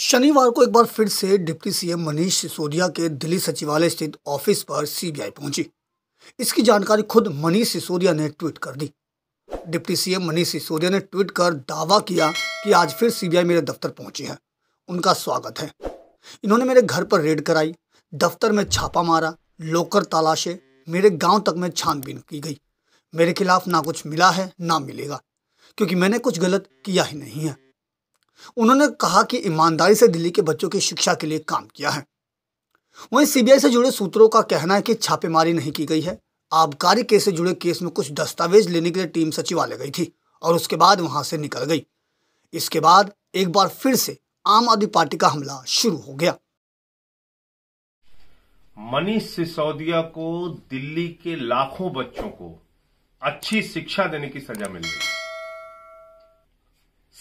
शनिवार को एक बार फिर से डिप्टी सीएम मनीष सिसोदिया के दिल्ली सचिवालय स्थित ऑफिस पर सीबीआई पहुंची इसकी जानकारी खुद मनीष सिसोदिया ने ट्वीट कर दी डिप्टी सीएम मनीष सिसोदिया ने ट्वीट कर दावा किया कि आज फिर सीबीआई मेरे दफ्तर पहुंची है उनका स्वागत है इन्होंने मेरे घर पर रेड कराई दफ्तर में छापा मारा लोकर तलाशे मेरे गांव तक में छानबीन की गई मेरे खिलाफ ना कुछ मिला है ना मिलेगा क्योंकि मैंने कुछ गलत किया ही नहीं है उन्होंने कहा कि ईमानदारी से दिल्ली के बच्चों की शिक्षा के लिए काम किया है वहीं सीबीआई से जुड़े सूत्रों का कहना है कि छापेमारी नहीं की गई है आबकारी केस से जुड़े केस में कुछ दस्तावेज लेने के लिए टीम सचिवालय गई थी और उसके बाद वहां से निकल गई इसके बाद एक बार फिर से आम आदमी पार्टी का हमला शुरू हो गया मनीष सिसोदिया को दिल्ली के लाखों बच्चों को अच्छी शिक्षा देने की सजा मिल रही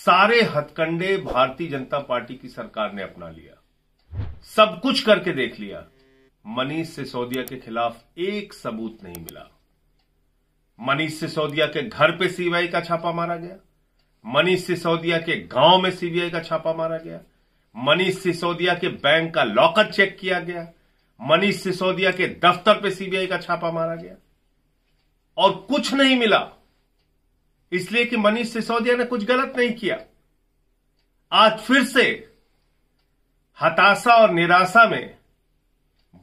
सारे हथकंडे भारतीय जनता पार्टी की सरकार ने अपना लिया सब कुछ करके देख लिया मनीष सिसोदिया के खिलाफ एक सबूत नहीं मिला मनीष सिसोदिया के घर पे सीबीआई का छापा मारा गया मनीष सिसोदिया के गांव में सीबीआई का छापा मारा गया मनीष सिसोदिया के बैंक का लॉकर चेक किया गया मनीष सिसोदिया के दफ्तर पे सीबीआई का छापा मारा गया और कुछ नहीं मिला इसलिए कि मनीष सिसोदिया ने कुछ गलत नहीं किया आज फिर से हताशा और निराशा में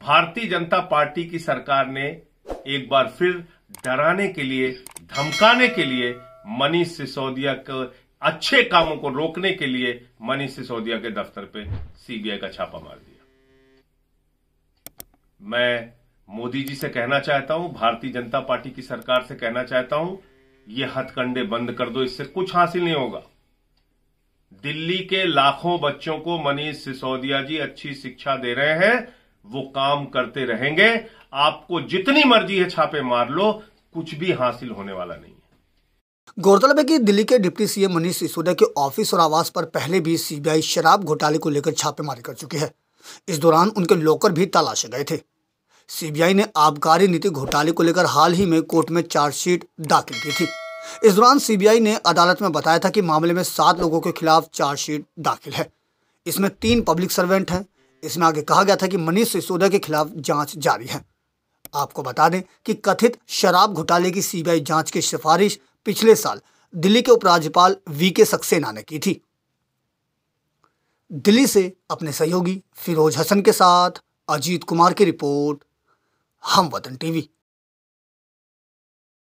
भारतीय जनता पार्टी की सरकार ने एक बार फिर डराने के लिए धमकाने के लिए मनीष सिसोदिया के अच्छे कामों को रोकने के लिए मनीष सिसोदिया के दफ्तर पे सीबीआई का छापा मार दिया मैं मोदी जी से कहना चाहता हूं भारतीय जनता पार्टी की सरकार से कहना चाहता हूं ये हथकंडे बंद कर दो इससे कुछ हासिल नहीं होगा दिल्ली के लाखों बच्चों को मनीष सिसोदिया जी अच्छी शिक्षा दे रहे हैं वो काम करते रहेंगे आपको जितनी मर्जी है छापे मार लो कुछ भी हासिल होने वाला नहीं गौरतलब है कि दिल्ली के डिप्टी सीएम मनीष सिसोदिया के ऑफिस और आवास पर पहले भी सीबीआई शराब घोटाले को लेकर छापेमारी कर चुकी है इस दौरान उनके लॉकर भी तलाशे गए थे सीबीआई ने आबकारी नीति घोटाले को लेकर हाल ही में कोर्ट में चार्जशीट दाखिल की थी इस दौरान सीबीआई ने अदालत में बताया था कि मामले में सात लोगों के खिलाफ चार्जशीट दाखिल है इसमें तीन पब्लिक सर्वेंट हैं इसमें आगे कहा गया था कि मनीष सिसोदिया के खिलाफ जांच जारी है आपको बता दें कि कथित शराब घोटाले की सीबीआई जांच की सिफारिश पिछले साल दिल्ली के उपराज्यपाल वी के सक्सेना ने की थी दिल्ली से अपने सहयोगी फिरोज हसन के साथ अजीत कुमार की रिपोर्ट हम वतन टीवी